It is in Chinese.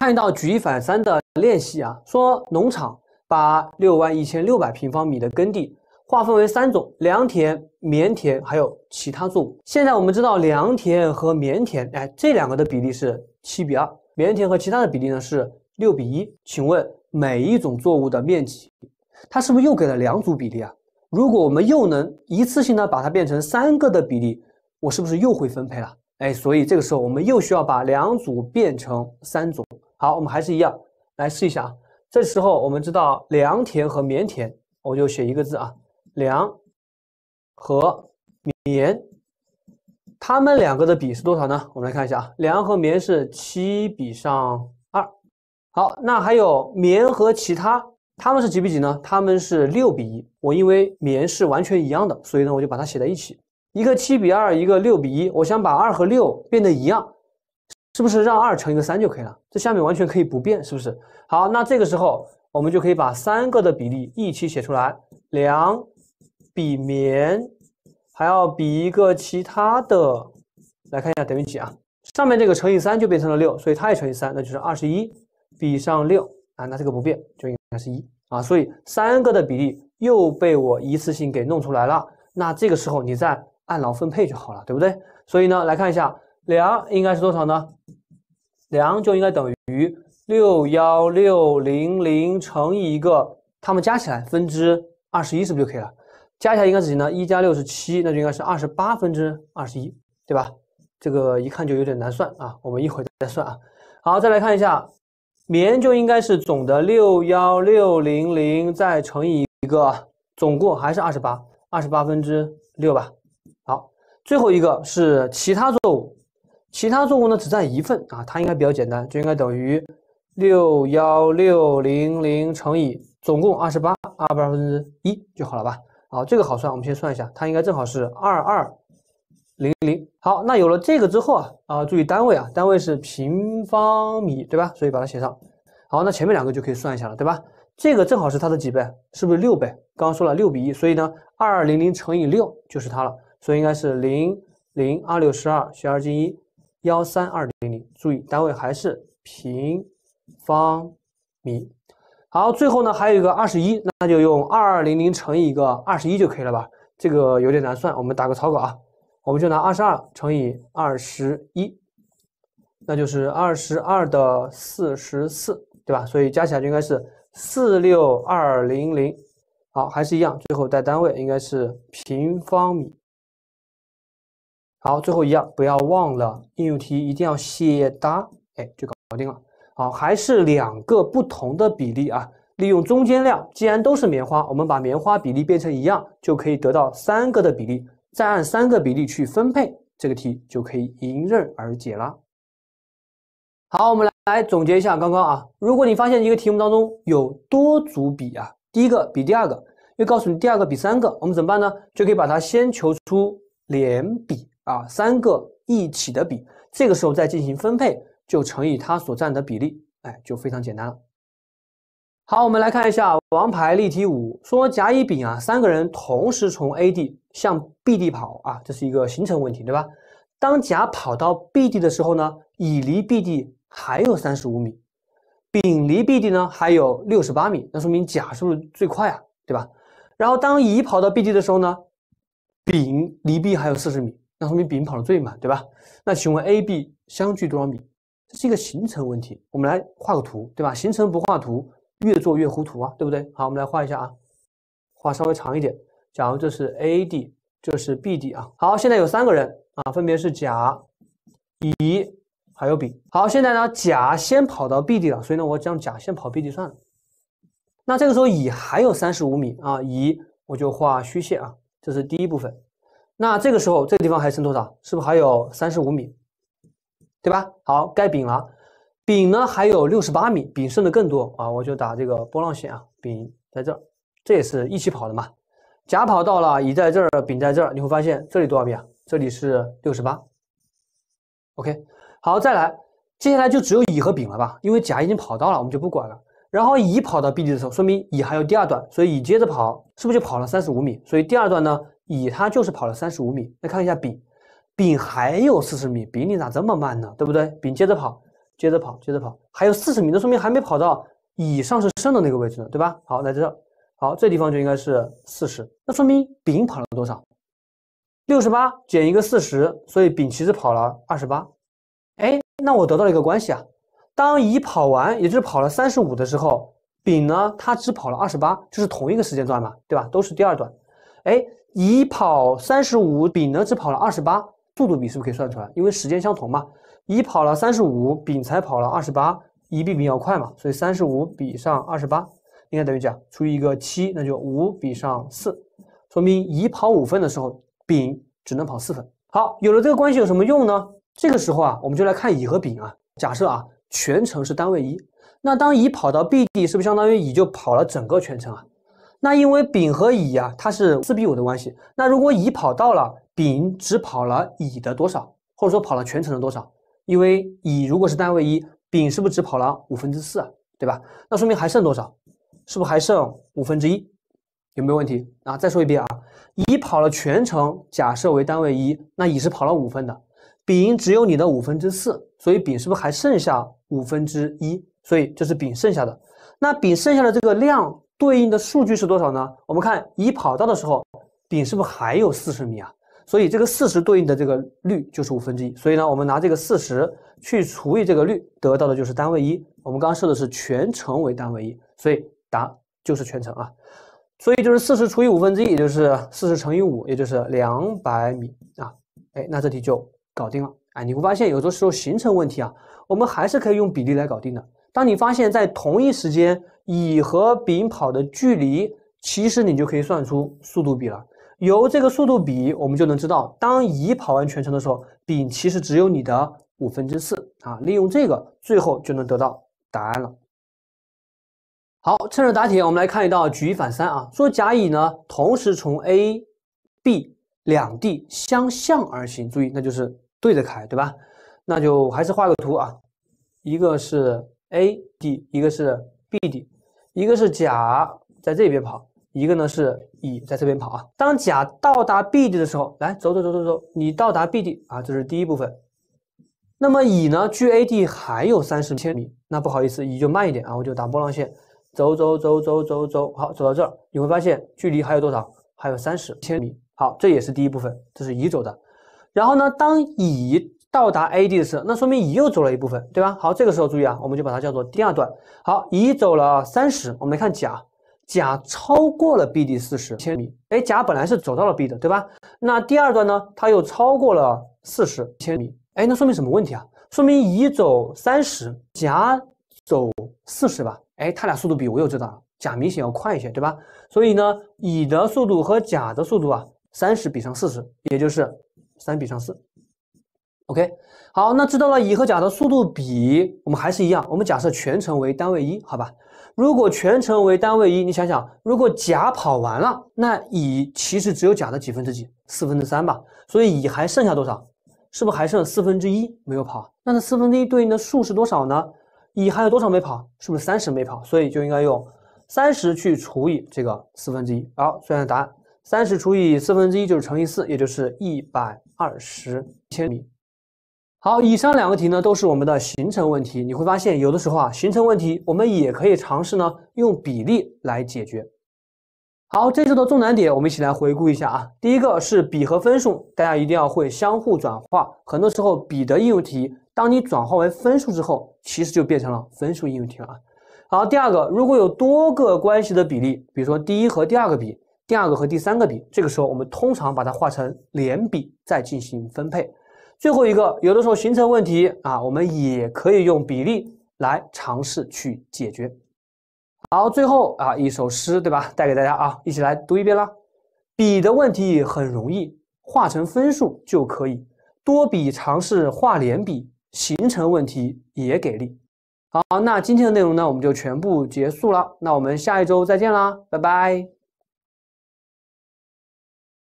看到举一反三的练习啊，说农场把六万一千六百平方米的耕地划分为三种：良田、棉田，还有其他作物。现在我们知道良田和棉田，哎，这两个的比例是七比二；棉田和其他的比例呢是六比一。请问每一种作物的面积，它是不是又给了两组比例啊？如果我们又能一次性的把它变成三个的比例，我是不是又会分配了？哎，所以这个时候我们又需要把两组变成三种。好，我们还是一样，来试一下啊。这时候我们知道粮田和棉田，我就写一个字啊，粮和棉，它们两个的比是多少呢？我们来看一下啊，粮和棉是七比上二。好，那还有棉和其他，它们是几比几呢？它们是六比一。我因为棉是完全一样的，所以呢，我就把它写在一起，一个七比二，一个六比一。我想把二和六变得一样。是不是让二乘一个三就可以了？这下面完全可以不变，是不是？好，那这个时候我们就可以把三个的比例一起写出来，量比棉还要比一个其他的，来看一下等于几啊？上面这个乘以三就变成了六，所以它也乘以三，那就是二十一比上六啊，那这个不变就应该是一啊，所以三个的比例又被我一次性给弄出来了。那这个时候你再按劳分配就好了，对不对？所以呢，来看一下粮应该是多少呢？粮就应该等于六幺六零零乘以一个，它们加起来分之二十一是不是就可以了？加起来应该是几呢？一加六是七，那就应该是二十八分之二十一，对吧？这个一看就有点难算啊，我们一会儿再算啊。好，再来看一下棉，就应该是总的六幺六零零再乘以一个总共还是二十八，二十八分之六吧。好，最后一个是其他作物。其他作物呢只占一份啊，它应该比较简单，就应该等于六幺六零零乘以总共二十八，二百分之一就好了吧？好，这个好算，我们先算一下，它应该正好是二二零零。好，那有了这个之后啊，啊注意单位啊，单位是平方米对吧？所以把它写上。好，那前面两个就可以算一下了，对吧？这个正好是它的几倍？是不是六倍？刚刚说了六比一，所以呢二零零乘以六就是它了，所以应该是零零二六十二，向二进一。幺三二零零，注意单位还是平方米。好，最后呢还有一个二十一，那就用二二零零乘以一个二十一就可以了吧？这个有点难算，我们打个草稿啊，我们就拿二十二乘以二十一，那就是二十二的四十四，对吧？所以加起来就应该是四六二零零。好，还是一样，最后带单位应该是平方米。好，最后一样，不要忘了应用题一定要写答，哎，就搞定了。好，还是两个不同的比例啊，利用中间量，既然都是棉花，我们把棉花比例变成一样，就可以得到三个的比例，再按三个比例去分配，这个题就可以迎刃而解了。好，我们来来总结一下刚刚啊，如果你发现一个题目当中有多组比啊，第一个比第二个，又告诉你第二个比三个，我们怎么办呢？就可以把它先求出连比。啊，三个一起的比，这个时候再进行分配，就乘以它所占的比例，哎，就非常简单了。好，我们来看一下王牌例题五，说甲、乙、丙啊三个人同时从 A 地向 B 地跑啊，这是一个行程问题，对吧？当甲跑到 B 地的时候呢，乙离 B 地还有三十五米，丙离 B 地呢还有六十八米，那说明甲是不是最快啊，对吧？然后当乙跑到 B 地的时候呢，丙离 B 还有四十米。那说明丙跑的最慢，对吧？那请问 A、B 相距多少米？这是一个行程问题，我们来画个图，对吧？行程不画图，越做越糊涂啊，对不对？好，我们来画一下啊，画稍微长一点。假如这是 A 地，这是 B 地啊。好，现在有三个人啊，分别是甲、乙还有丙。好，现在呢，甲先跑到 B 地了，所以呢，我将甲先跑 B 地算了。那这个时候，乙还有三十五米啊，乙我就画虚线啊，这是第一部分。那这个时候，这个地方还剩多少？是不是还有三十五米，对吧？好，该丙了。丙呢还有六十八米，丙剩的更多啊，我就打这个波浪线啊。丙在这儿，这也是一起跑的嘛。甲跑到了，乙在这儿，丙在这儿，你会发现这里多少米啊？这里是六十八。OK，好，再来，接下来就只有乙和丙了吧？因为甲已经跑到了，我们就不管了。然后乙跑到 B 地的时候，说明乙还有第二段，所以乙接着跑，是不是就跑了三十五米？所以第二段呢？乙他就是跑了三十五米，那看一下丙，丙还有四十米。丙你咋这么慢呢？对不对？丙接着跑，接着跑，接着跑，还有四十米，那说明还没跑到乙上是升的那个位置呢，对吧？好，在这，好这地方就应该是四十。那说明丙跑了多少？六十八减一个四十，所以丙其实跑了二十八。哎，那我得到了一个关系啊，当乙跑完，也就是跑了三十五的时候，丙呢他只跑了二十八，就是同一个时间段嘛，对吧？都是第二段，哎。乙跑三十五，丙呢只跑了二十八，速度比是不是可以算出来？因为时间相同嘛，乙跑了三十五，丙才跑了二十八，乙比丙要快嘛，所以三十五比上二十八应该等于几啊？除以一个七，那就五比上四，说明乙跑五分的时候，丙只能跑四分。好，有了这个关系有什么用呢？这个时候啊，我们就来看乙和丙啊，假设啊全程是单位一，那当乙跑到 B 地，是不是相当于乙就跑了整个全程啊？那因为丙和乙啊，它是四比五的关系。那如果乙跑到了，丙只跑了乙的多少，或者说跑了全程的多少？因为乙如果是单位一，丙是不是只跑了五分之四啊？对吧？那说明还剩多少？是不是还剩五分之一？有没有问题啊？再说一遍啊，乙跑了全程，假设为单位一，那乙是跑了五分的，丙只有你的五分之四，所以丙是不是还剩下五分之一？所以这是丙剩下的。那丙剩下的这个量。对应的数据是多少呢？我们看乙跑到的时候，丙是不是还有四十米啊？所以这个四十对应的这个率就是五分之一。所以呢，我们拿这个四十去除以这个率，得到的就是单位一。我们刚刚设的是全程为单位一，所以答就是全程啊。所以就是四十除以五分之一，也就是四十乘以五，也就是两百米啊。哎，那这题就搞定了。哎，你会发现有的时候行程问题啊，我们还是可以用比例来搞定的。当你发现在同一时间。乙和丙跑的距离，其实你就可以算出速度比了。由这个速度比，我们就能知道，当乙跑完全程的时候，丙其实只有你的五分之四啊。利用这个，最后就能得到答案了。好，趁热打铁，我们来看一道举一反三啊。说甲乙呢，同时从 A、B 两地相向而行，注意那就是对着开，对吧？那就还是画个图啊，一个是 A 地，一个是。B 地，一个是甲在这边跑，一个呢是乙在这边跑啊。当甲到达 B 地的时候，来走走走走走，你到达 B 地啊，这是第一部分。那么乙呢，距 A 地还有三十千米，那不好意思，乙就慢一点啊，我就打波浪线，走走走走走走，好走到这儿，你会发现距离还有多少？还有三十千米。好，这也是第一部分，这是乙走的。然后呢，当乙到达 AD 时，候，那说明乙又走了一部分，对吧？好，这个时候注意啊，我们就把它叫做第二段。好，乙走了三十，我们来看甲，甲超过了 BD 四十千米。哎，甲本来是走到了 B 的，对吧？那第二段呢，它又超过了四十千米。哎，那说明什么问题啊？说明乙走三十，甲走四十吧？哎，它俩速度比，我又知道，甲明显要快一些，对吧？所以呢，乙的速度和甲的速度啊，三十比上四十，也就是三比上四。OK，好，那知道了乙和甲的速度比，我们还是一样。我们假设全程为单位一，好吧？如果全程为单位一，你想想，如果甲跑完了，那乙其实只有甲的几分之几？四分之三吧。所以乙还剩下多少？是不是还剩四分之一没有跑？那这四分之一对应的数是多少呢？乙还有多少没跑？是不是三十没跑？所以就应该用三十去除以这个四分之一。好，算下答案：三十除以四分之一就是乘以四，也就是一百二十千米。好，以上两个题呢都是我们的行程问题。你会发现，有的时候啊，行程问题我们也可以尝试呢用比例来解决。好，这次的重难点我们一起来回顾一下啊。第一个是比和分数，大家一定要会相互转化。很多时候，比的应用题，当你转化为分数之后，其实就变成了分数应用题了啊。好，第二个，如果有多个关系的比例，比如说第一和第二个比，第二个和第三个比，这个时候我们通常把它化成连比，再进行分配。最后一个，有的时候行程问题啊，我们也可以用比例来尝试去解决。好，最后啊一首诗，对吧？带给大家啊，一起来读一遍啦。比的问题很容易，化成分数就可以。多比尝试化连比，行程问题也给力。好，那今天的内容呢，我们就全部结束了。那我们下一周再见啦，拜拜。